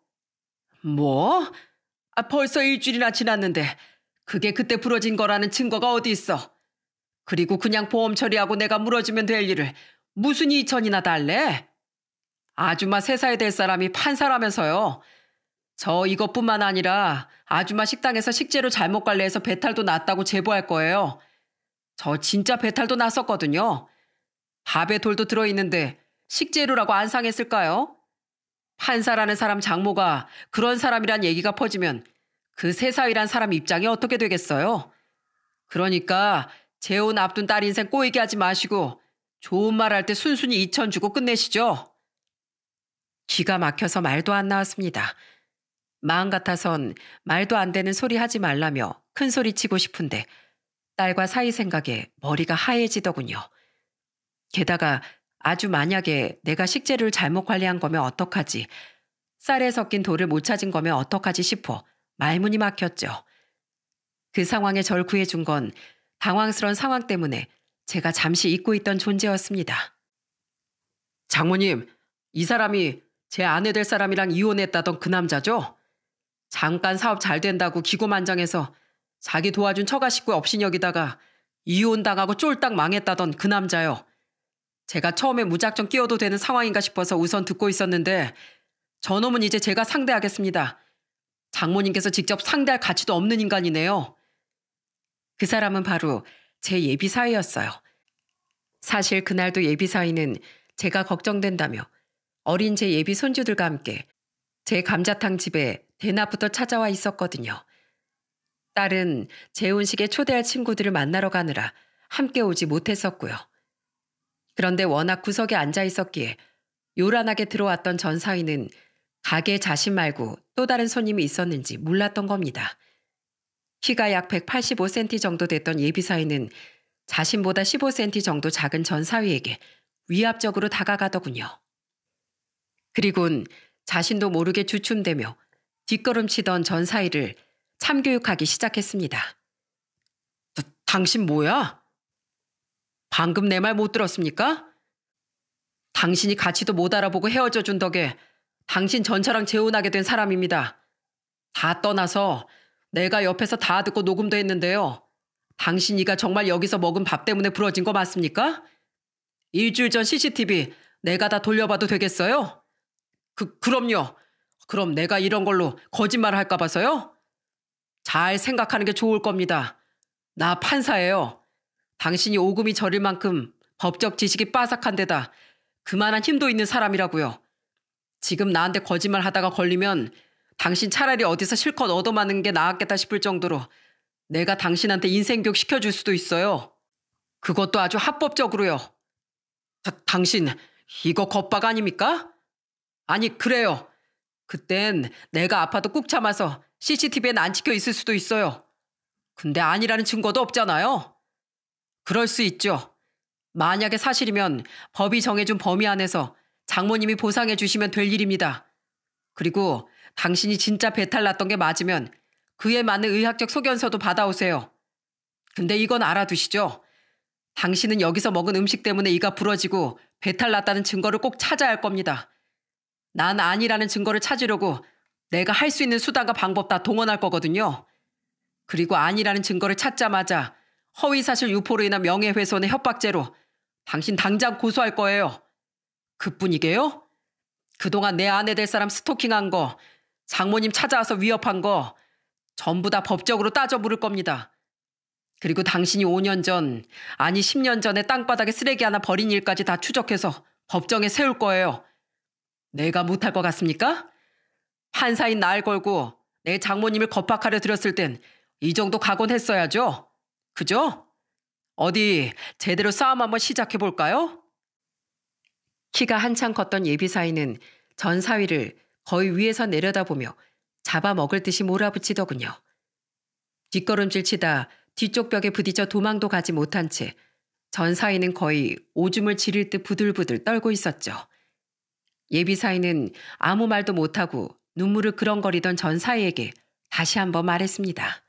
뭐? 아, 벌써 일주일이나 지났는데 그게 그때 부러진 거라는 증거가 어디 있어? 그리고 그냥 보험 처리하고 내가 무너지면될 일을 무슨 이천이나 달래? 아줌마 세사에 될 사람이 판사라면서요. 저 이것뿐만 아니라 아줌마 식당에서 식재료 잘못 관리해서 배탈도 났다고 제보할 거예요. 저 진짜 배탈도 났었거든요. 밥에 돌도 들어있는데 식재료라고 안 상했을까요? 판사라는 사람 장모가 그런 사람이란 얘기가 퍼지면 그 세사위란 사람 입장이 어떻게 되겠어요? 그러니까 재혼 앞둔 딸 인생 꼬이게 하지 마시고 좋은 말 할 때 순순히 이천 주고 끝내시죠. 기가 막혀서 말도 안 나왔습니다. 마음 같아선 말도 안 되는 소리 하지 말라며 큰 소리 치고 싶은데 딸과 사이 생각에 머리가 하얘지더군요. 게다가 아주 만약에 내가 식재를 잘못 관리한 거면 어떡하지? 쌀에 섞인 돌을 못 찾은 거면 어떡하지 싶어 말문이 막혔죠. 그 상황에 절 구해준 건당황스러운 상황 때문에 제가 잠시 잊고 있던 존재였습니다. 장모님, 이 사람이 제 아내 될 사람이랑 이혼했다던 그 남자죠? 잠깐 사업 잘 된다고 기고만장해서 자기 도와준 처가 식구 업신여기다가 이혼당하고 쫄딱 망했다던 그 남자요. 제가 처음에 무작정 끼어도 되는 상황인가 싶어서 우선 듣고 있었는데 저놈은 이제 제가 상대하겠습니다. 장모님께서 직접 상대할 가치도 없는 인간이네요. 그 사람은 바로 제 예비사위였어요. 사실 그날도 예비사위는 제가 걱정된다며 어린 제 예비 손주들과 함께 제 감자탕 집에 대낮부터 찾아와 있었거든요. 딸은 재혼식에 초대할 친구들을 만나러 가느라 함께 오지 못했었고요. 그런데 워낙 구석에 앉아 있었기에 요란하게 들어왔던 전사위는 가게 자신 말고 또 다른 손님이 있었는지 몰랐던 겁니다. 키가 약 185cm 정도 됐던 예비사위는 자신보다 15cm 정도 작은 전사위에게 위압적으로 다가가더군요. 그리곤 자신도 모르게 주춤대며 뒷걸음치던 전사위를 참교육하기 시작했습니다. 당신 뭐야? 방금 내 말 못 들었습니까? 당신이 가치도 못 알아보고 헤어져 준 덕에 당신 전처랑 재혼하게 된 사람입니다. 다 떠나서 내가 옆에서 다 듣고 녹음도 했는데요. 당신이가 정말 여기서 먹은 밥 때문에 부러진 거 맞습니까? 일주일 전 CCTV 내가 다 돌려봐도 되겠어요? 그, 그럼요. 그럼 내가 이런 걸로 거짓말 할까 봐서요? 잘 생각하는 게 좋을 겁니다. 나 판사예요. 당신이 오금이 저릴 만큼 법적 지식이 빠삭한 데다 그만한 힘도 있는 사람이라고요. 지금 나한테 거짓말 하다가 걸리면 당신 차라리 어디서 실컷 얻어맞는 게 나았겠다 싶을 정도로 내가 당신한테 인생교육 시켜줄 수도 있어요. 그것도 아주 합법적으로요. 다, 당신 이거 겁박 아닙니까? 아니 그래요. 그땐 내가 아파도 꾹 참아서 CCTV엔 안 찍혀 있을 수도 있어요. 근데 아니라는 증거도 없잖아요. 그럴 수 있죠. 만약에 사실이면 법이 정해준 범위 안에서 장모님이 보상해 주시면 될 일입니다. 그리고 당신이 진짜 배탈 났던 게 맞으면 그에 맞는 의학적 소견서도 받아오세요. 근데 이건 알아두시죠. 당신은 여기서 먹은 음식 때문에 이가 부러지고 배탈 났다는 증거를 꼭 찾아야 할 겁니다. 난 아니라는 증거를 찾으려고 내가 할 수 있는 수단과 방법 다 동원할 거거든요. 그리고 아니라는 증거를 찾자마자 허위사실 유포로 인한 명예훼손의 협박죄로 당신 당장 고소할 거예요. 그뿐이게요? 그동안 내 아내 될 사람 스토킹한 거, 장모님 찾아와서 위협한 거 전부 다 법적으로 따져 물을 겁니다. 그리고 당신이 5년 전, 아니 10년 전에 땅바닥에 쓰레기 하나 버린 일까지 다 추적해서 법정에 세울 거예요. 내가 못할 것 같습니까? 한사인 날 걸고 내 장모님을 겁박하려 들었을 땐 이 정도 각오 했어야죠. 그죠? 어디 제대로 싸움 한번 시작해 볼까요? 키가 한창 컸던 예비사인은전 사위를 거의 위에서 내려다보며 잡아먹을 듯이 몰아붙이더군요. 뒷걸음질 치다 뒤쪽 벽에 부딪혀 도망도 가지 못한 채 전 사위는 거의 오줌을 지릴 듯 부들부들 떨고 있었죠. 예비사인은 아무 말도 못하고 눈물을 그렁거리던 전 사이에게 다시 한번 말했습니다.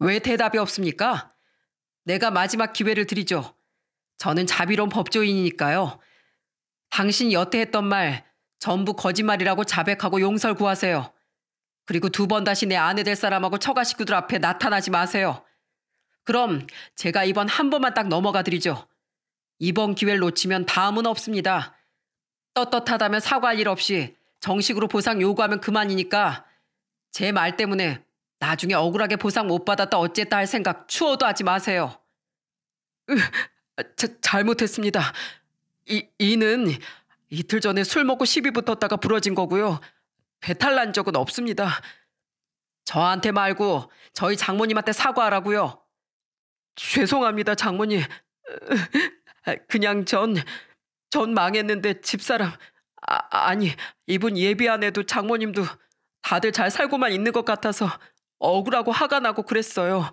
왜 대답이 없습니까? 내가 마지막 기회를 드리죠. 저는 자비로운 법조인이니까요. 당신이 여태 했던 말 전부 거짓말이라고 자백하고 용서를 구하세요. 그리고 두 번 다시 내 아내 될 사람하고 처가 식구들 앞에 나타나지 마세요. 그럼 제가 이번 한 번만 딱 넘어가 드리죠. 이번 기회를 놓치면 다음은 없습니다. 떳떳하다면 사과할 일 없이 정식으로 보상 요구하면 그만이니까 제 말 때문에 나중에 억울하게 보상 못 받았다 어쨌다 할 생각 추워도 하지 마세요. 으, 자, 잘못했습니다. 이, 이는 이틀 전에 술 먹고 시비 붙었다가 부러진 거고요. 배탈 난 적은 없습니다. 저한테 말고 저희 장모님한테 사과하라고요. 죄송합니다, 장모님. 그냥 전, 전 망했는데 집사람, 아, 아 니 이분 예비 안에도 장모님도 다들 잘 살고만 있는 것 같아서 억울하고 화가 나고 그랬어요.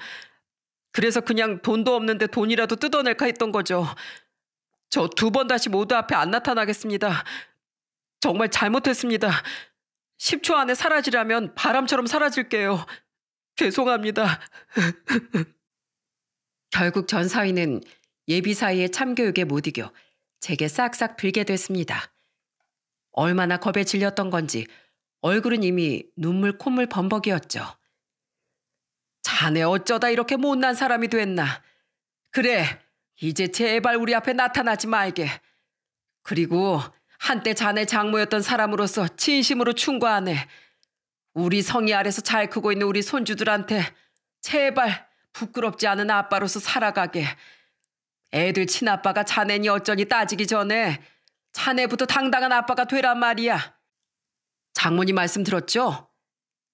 그래서 그냥 돈도 없는데 돈이라도 뜯어낼까 했던 거죠. 저 두 번 다시 모두 앞에 안 나타나겠습니다. 정말 잘못했습니다. 10초 안에 사라지라면 바람처럼 사라질게요. 죄송합니다. 결국 전 사위는 예비 사이의 참교육에 못 이겨 제게 싹싹 빌게 됐습니다. 얼마나 겁에 질렸던 건지 얼굴은 이미 눈물 콧물 범벅이었죠. 자네 어쩌다 이렇게 못난 사람이 됐나. 그래, 이제 제발 우리 앞에 나타나지 말게. 그리고 한때 자네 장모였던 사람으로서 진심으로 충고하네. 우리 성이 아래서 잘 크고 있는 우리 손주들한테 제발 부끄럽지 않은 아빠로서 살아가게. 애들 친아빠가 자네니 어쩌니 따지기 전에 자네부터 당당한 아빠가 되란 말이야. 장모님 말씀 들었죠?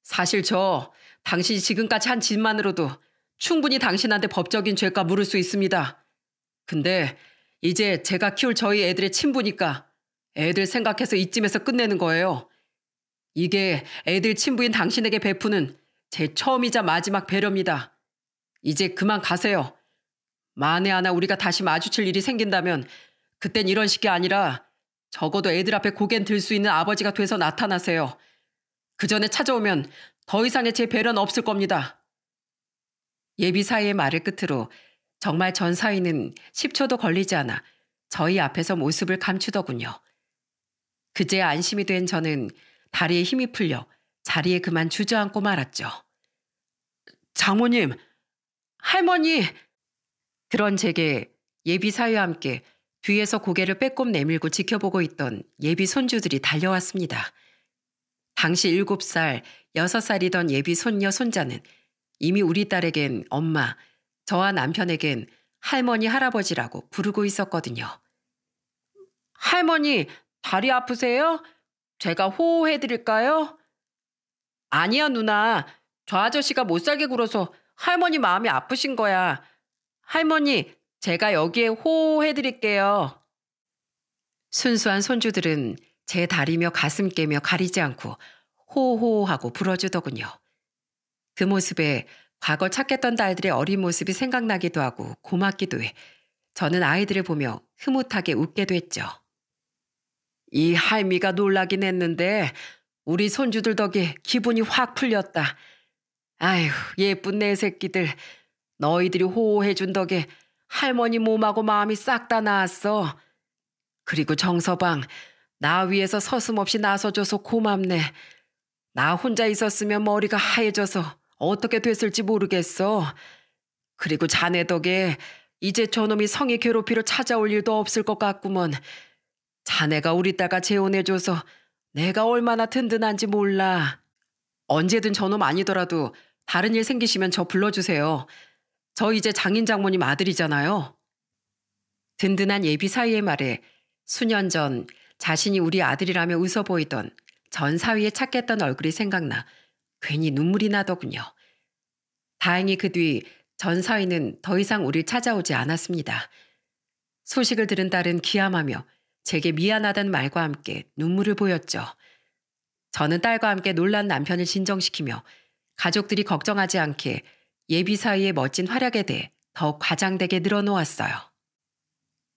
사실 저 당신이 지금까지 한 짓만으로도 충분히 당신한테 법적인 죄가 물을 수 있습니다. 근데 이제 제가 키울 저희 애들의 친부니까 애들 생각해서 이쯤에서 끝내는 거예요. 이게 애들 친부인 당신에게 베푸는 제 처음이자 마지막 배려입니다. 이제 그만 가세요. 만에 하나 우리가 다시 마주칠 일이 생긴다면 그땐 이런 식이 아니라 적어도 애들 앞에 고개는 들수 있는 아버지가 돼서 나타나세요. 그 전에 찾아오면 더 이상의 제 배려는 없을 겁니다. 예비 사이의 말을 끝으로 정말 전사이는 10초도 걸리지 않아 저희 앞에서 모습을 감추더군요. 그제 안심이 된 저는 다리에 힘이 풀려 자리에 그만 주저앉고 말았죠. 장모님, 할머니! 그런 제게 예비 사위와 함께 뒤에서 고개를 빼꼼 내밀고 지켜보고 있던 예비 손주들이 달려왔습니다. 당시 7살, 6살이던 예비 손녀 손자는 이미 우리 딸에겐 엄마, 저와 남편에겐 할머니, 할아버지라고 부르고 있었거든요. 할머니, 다리 아프세요? 제가 호호해드릴까요? 아니야, 누나. 저 아저씨가 못 살게 굴어서 할머니 마음이 아프신 거야. 할머니, 제가 여기에 호호해드릴게요. 순수한 손주들은 제 다리며 가슴 깨며 가리지 않고 호호하고 불어주더군요. 그 모습에 과거 찾겠던 딸들의 어린 모습이 생각나기도 하고 고맙기도 해 저는 아이들을 보며 흐뭇하게 웃게됐죠이 할미가 놀라긴 했는데 우리 손주들 덕에 기분이 확 풀렸다. 아휴 예쁜 내 새끼들 너희들이 호호해준 덕에 할머니 몸하고 마음이 싹 다 나았어. 그리고 정서방 나 위에서 서슴없이 나서줘서 고맙네. 나 혼자 있었으면 머리가 하얘져서 어떻게 됐을지 모르겠어. 그리고 자네 덕에 이제 저놈이 성의 괴롭히러 찾아올 일도 없을 것 같구먼. 자네가 우리 따가 재혼해줘서 내가 얼마나 든든한지 몰라. 언제든 저놈 아니더라도 다른 일 생기시면 저 불러주세요. 저 이제 장인 장모님 아들이잖아요. 든든한 예비 사위의 말에 수년 전 자신이 우리 아들이라며 웃어 보이던 전 사위의 착했던 얼굴이 생각나 괜히 눈물이 나더군요. 다행히 그 뒤 전 사위는 더 이상 우리를 찾아오지 않았습니다. 소식을 들은 딸은 기함하며 제게 미안하다는 말과 함께 눈물을 보였죠. 저는 딸과 함께 놀란 남편을 진정시키며 가족들이 걱정하지 않게 예비 사이의 멋진 활약에 대해 더욱 과장되게 늘어놓았어요.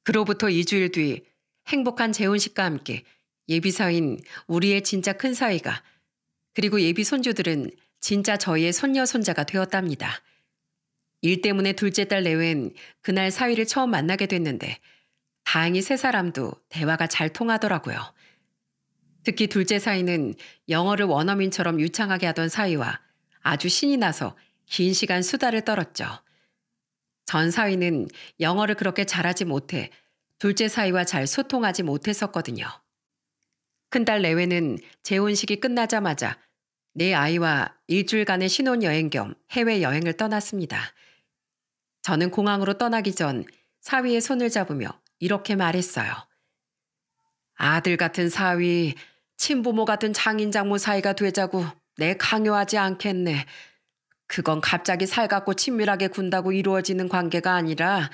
그로부터 2주일 뒤 행복한 재혼식과 함께 예비 사인 우리의 진짜 큰사이가 그리고 예비 손주들은 진짜 저희의 손녀 손자가 되었답니다. 일 때문에 둘째 딸내외엔 그날 사위를 처음 만나게 됐는데 다행히 세 사람도 대화가 잘 통하더라고요. 특히 둘째 사이는 영어를 원어민처럼 유창하게 하던 사이와 아주 신이 나서 긴 시간 수다를 떨었죠. 전 사위는 영어를 그렇게 잘하지 못해 둘째 사위와 잘 소통하지 못했었거든요. 큰딸 레웨는 재혼식이 끝나자마자 내 네 아이와 일주일간의 신혼여행 겸 해외여행을 떠났습니다. 저는 공항으로 떠나기 전 사위의 손을 잡으며 이렇게 말했어요. 아들 같은 사위, 친부모 같은 장인장모 사이가 되자고 내 강요하지 않겠네. 그건 갑자기 살갑고 친밀하게 군다고 이루어지는 관계가 아니라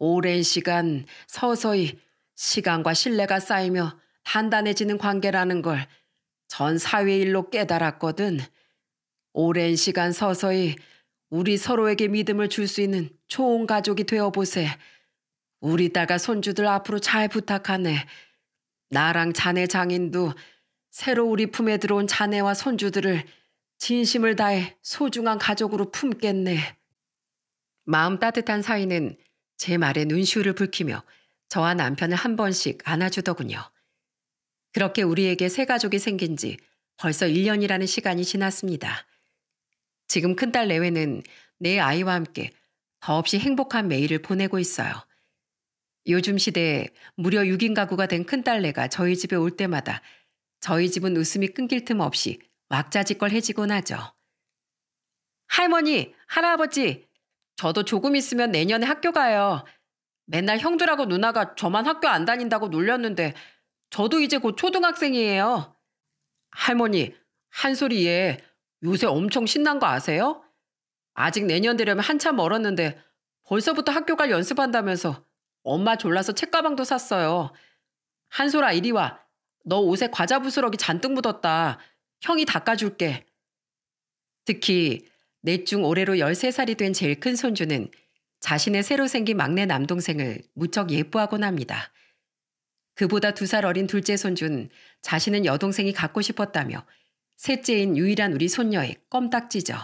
오랜 시간 서서히 시간과 신뢰가 쌓이며 단단해지는 관계라는 걸 전 사회일로 깨달았거든. 오랜 시간 서서히 우리 서로에게 믿음을 줄 수 있는 좋은 가족이 되어보세. 우리 딸과 손주들 앞으로 잘 부탁하네. 나랑 자네 장인도 새로 우리 품에 들어온 자네와 손주들을 진심을 다해 소중한 가족으로 품겠네. 마음 따뜻한 사이는 제 말에 눈시울을 붉히며 저와 남편을 한 번씩 안아주더군요. 그렇게 우리에게 새 가족이 생긴 지 벌써 1년이라는 시간이 지났습니다. 지금 큰딸 레웨는 내 아이와 함께 더없이 행복한 매일을 보내고 있어요. 요즘 시대에 무려 6인 가구가 된 큰딸내가 저희 집에 올 때마다 저희 집은 웃음이 끊길 틈 없이 왁자지껄해지곤 하죠. 할머니, 할아버지, 저도 조금 있으면 내년에 학교 가요. 맨날 형들하고 누나가 저만 학교 안 다닌다고 놀렸는데 저도 이제 곧 초등학생이에요. 할머니, 한소리에 요새 엄청 신난 거 아세요? 아직 내년 되려면 한참 멀었는데 벌써부터 학교 갈 연습한다면서 엄마 졸라서 책가방도 샀어요. 한솔아 이리 와. 너 옷에 과자 부스러기 잔뜩 묻었다. 형이 닦아줄게. 특히 넷 중 올해로 13살이 된 제일 큰 손주는 자신의 새로 생긴 막내 남동생을 무척 예뻐하곤 합니다. 그보다 두 살 어린 둘째 손주는 자신은 여동생이 갖고 싶었다며 셋째인 유일한 우리 손녀의 껌딱지죠.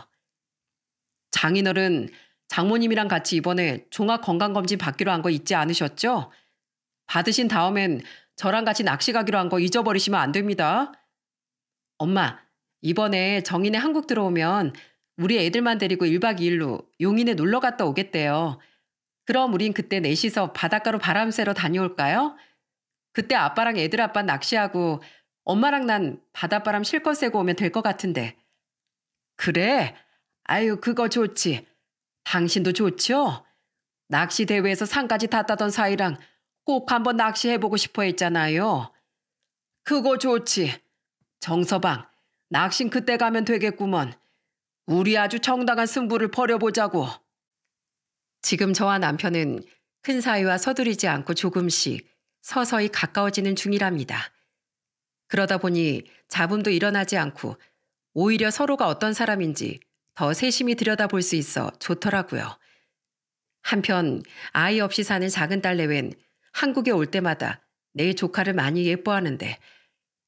장인어른 장모님이랑 같이 이번에 종합건강검진 받기로 한 거 잊지 않으셨죠? 받으신 다음엔 저랑 같이 낚시 가기로 한 거 잊어버리시면 안 됩니다. 엄마, 이번에 정인의 한국 들어오면 우리 애들만 데리고 1박 2일로 용인에 놀러 갔다 오겠대요. 그럼 우린 그때 넷이서 바닷가로 바람 쐬러 다녀올까요? 그때 아빠랑 애들 아빠 낚시하고 엄마랑 난 바닷바람 실컷 쐬고 오면 될 것 같은데. 그래? 아유, 그거 좋지. 당신도 좋죠? 낚시 대회에서 상까지 탔다던 사이랑 꼭 한번 낚시해보고 싶어 했잖아요. 그거 좋지. 정서방, 낙신 그때 가면 되겠구먼. 우리 아주 정당한 승부를 벌여보자고. 지금 저와 남편은 큰 사이와 서두르지 않고 조금씩 서서히 가까워지는 중이랍니다. 그러다 보니 잡음도 일어나지 않고 오히려 서로가 어떤 사람인지 더 세심히 들여다볼 수 있어 좋더라고요. 한편 아이 없이 사는 작은 딸내웬 한국에 올 때마다 내 조카를 많이 예뻐하는데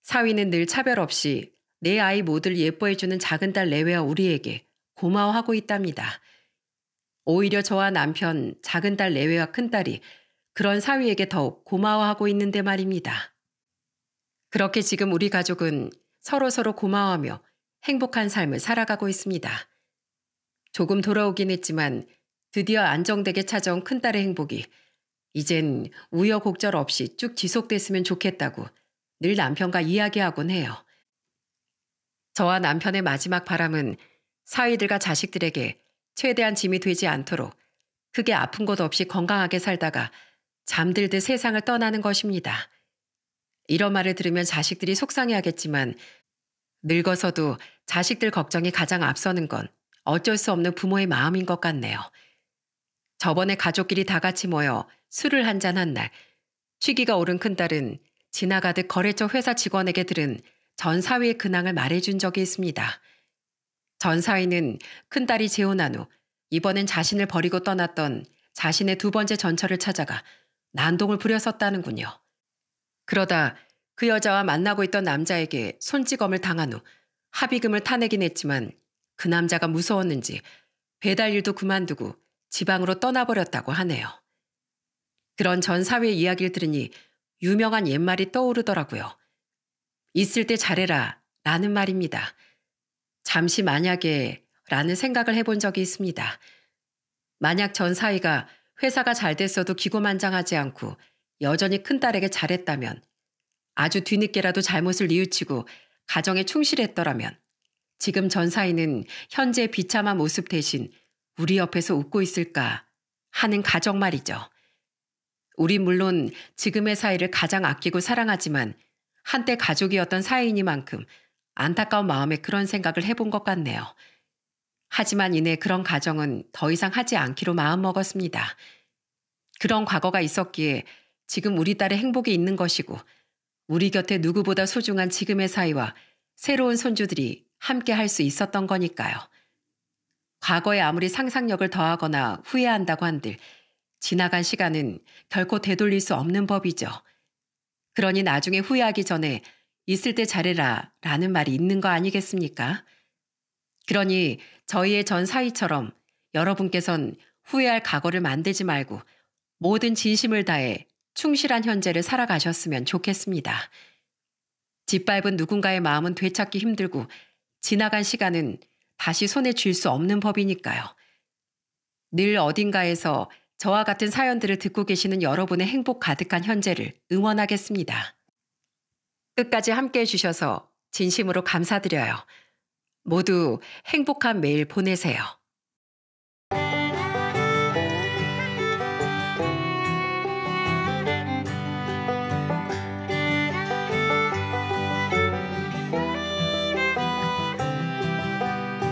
사위는 늘 차별 없이 내 아이 모두를 예뻐해주는 작은 딸 레웨와 우리에게 고마워하고 있답니다. 오히려 저와 남편, 작은 딸 레웨와 큰딸이 그런 사위에게 더욱 고마워하고 있는데 말입니다. 그렇게 지금 우리 가족은 서로서로 서로 고마워하며 행복한 삶을 살아가고 있습니다. 조금 돌아오긴 했지만 드디어 안정되게 찾아온 큰딸의 행복이 이젠 우여곡절 없이 쭉 지속됐으면 좋겠다고 늘 남편과 이야기하곤 해요. 저와 남편의 마지막 바람은 사위들과 자식들에게 최대한 짐이 되지 않도록 크게 아픈 곳 없이 건강하게 살다가 잠들듯 세상을 떠나는 것입니다. 이런 말을 들으면 자식들이 속상해하겠지만 늙어서도 자식들 걱정이 가장 앞서는 건 어쩔 수 없는 부모의 마음인 것 같네요. 저번에 가족끼리 다 같이 모여 술을 한 잔 한 날, 취기가 오른 큰딸은 지나가듯 거래처 회사 직원에게 들은 전 사위의 근황을 말해준 적이 있습니다. 전 사위는 큰딸이 재혼한 후 이번엔 자신을 버리고 떠났던 자신의 두 번째 전처를 찾아가 난동을 부렸었다는군요. 그러다 그 여자와 만나고 있던 남자에게 손찌검을 당한 후 합의금을 타내긴 했지만 그 남자가 무서웠는지 배달 일도 그만두고 지방으로 떠나버렸다고 하네요. 그런 전 사위의 이야기를 들으니 유명한 옛말이 떠오르더라고요. 있을 때 잘해라 라는 말입니다. 잠시 만약에 라는 생각을 해본 적이 있습니다. 만약 전 사이가 회사가 잘 됐어도 기고만장하지 않고 여전히 큰딸에게 잘했다면 아주 뒤늦게라도 잘못을 뉘우치고 가정에 충실했더라면 지금 전 사이는 현재 비참한 모습 대신 우리 옆에서 웃고 있을까 하는 가정 말이죠. 우리 물론 지금의 사이를 가장 아끼고 사랑하지만 한때 가족이었던 사이니만큼 안타까운 마음에 그런 생각을 해본 것 같네요. 하지만 이내 그런 가정은 더 이상 하지 않기로 마음먹었습니다. 그런 과거가 있었기에 지금 우리 딸의 행복이 있는 것이고 우리 곁에 누구보다 소중한 지금의 사이와 새로운 손주들이 함께 할 수 있었던 거니까요. 과거에 아무리 상상력을 더하거나 후회한다고 한들 지나간 시간은 결코 되돌릴 수 없는 법이죠. 그러니 나중에 후회하기 전에 있을 때 잘해라 라는 말이 있는 거 아니겠습니까? 그러니 저희의 전 사이처럼 여러분께선 후회할 과거를 만들지 말고 모든 진심을 다해 충실한 현재를 살아가셨으면 좋겠습니다. 짓밟은 누군가의 마음은 되찾기 힘들고 지나간 시간은 다시 손에 쥘 수 없는 법이니까요. 늘 어딘가에서 저와 같은 사연들을 듣고 계시는 여러분의 행복 가득한 현재를 응원하겠습니다. 끝까지 함께 해주셔서 진심으로 감사드려요. 모두 행복한 매일 보내세요.